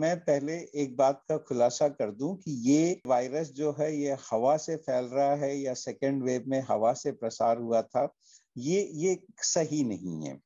मैं पहले एक बात का खुलासा कर दूं कि ये वायरस जो है ये हवा से फैल रहा है या सेकेंड वेव में हवा से प्रसार हुआ था ये ये सही नहीं है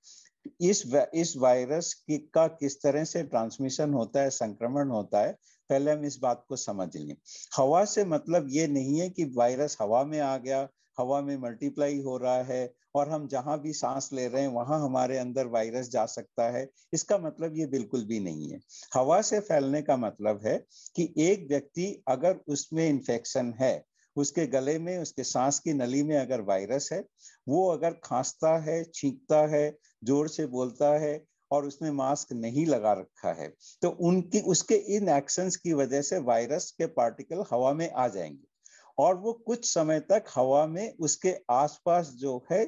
इस इस वायरस की का किस तरह से ट्रांसमिशन होता है संक्रमण होता है पहले हम इस बात को समझ लें हवा से मतलब ये नहीं है कि वायरस हवा में आ गया हवा में मल्टीप्लाई हो रहा है और हम जहां भी सांस ले रहे हैं वहां हमारे अंदर वायरस जा सकता है इसका मतलब ये बिल्कुल भी नहीं है हवा से फैलने का मतलब है कि एक व्यक्ति अगर उसमें इन्फेक्शन है उसके गले में उसके सांस की नली में अगर वायरस है वो अगर खांसता है छींकता है जोर से बोलता है और उसने मास्क नहीं लगा रखा है तो उनकी उसके इन एक्शंस की वजह से वायरस के पार्टिकल हवा में आ जाएंगे और वो कुछ समय तक हवा में उसके आसपास जो है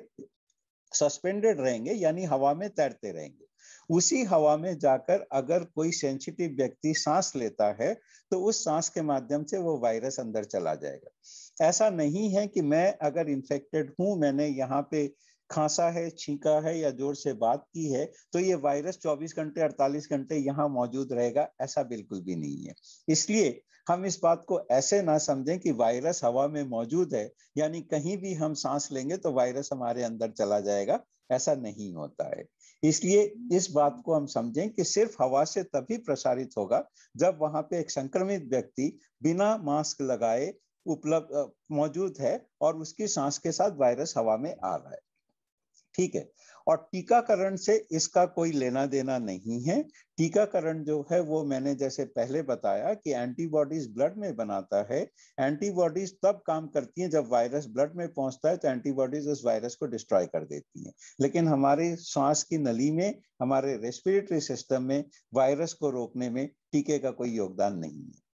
सस्पेंडेड रहेंगे यानी हवा में तैरते रहेंगे उसी हवा में जाकर अगर कोई सेंसिटिव व्यक्ति सांस लेता है तो उस सांस के माध्यम से वो वायरस अंदर चला जाएगा ऐसा नहीं है कि मैं अगर इन्फेक्टेड हूँ मैंने यहाँ पे खांसा है छींका है या जोर से बात की है तो ये वायरस 24 घंटे 48 घंटे यहाँ मौजूद रहेगा ऐसा बिल्कुल भी नहीं है इसलिए हम इस बात को ऐसे ना समझें कि वायरस हवा में मौजूद है यानी कहीं भी हम सांस लेंगे तो वायरस हमारे अंदर चला जाएगा ऐसा नहीं होता है इसलिए इस बात को हम समझें कि सिर्फ हवा से तभी प्रसारित होगा जब वहां पे एक संक्रमित व्यक्ति बिना मास्क लगाए उपलब्ध मौजूद है और उसकी सांस के साथ वायरस हवा में आ रहा है ठीक है और टीकाकरण से इसका कोई लेना देना नहीं है टीकाकरण जो है वो मैंने जैसे पहले बताया कि एंटीबॉडीज ब्लड में बनाता है एंटीबॉडीज तब काम करती हैं जब वायरस ब्लड में पहुंचता है तो एंटीबॉडीज उस वायरस को डिस्ट्रॉय कर देती हैं लेकिन हमारे सांस की नली में हमारे रेस्पिरेटरी सिस्टम में वायरस को रोकने में टीके का कोई योगदान नहीं है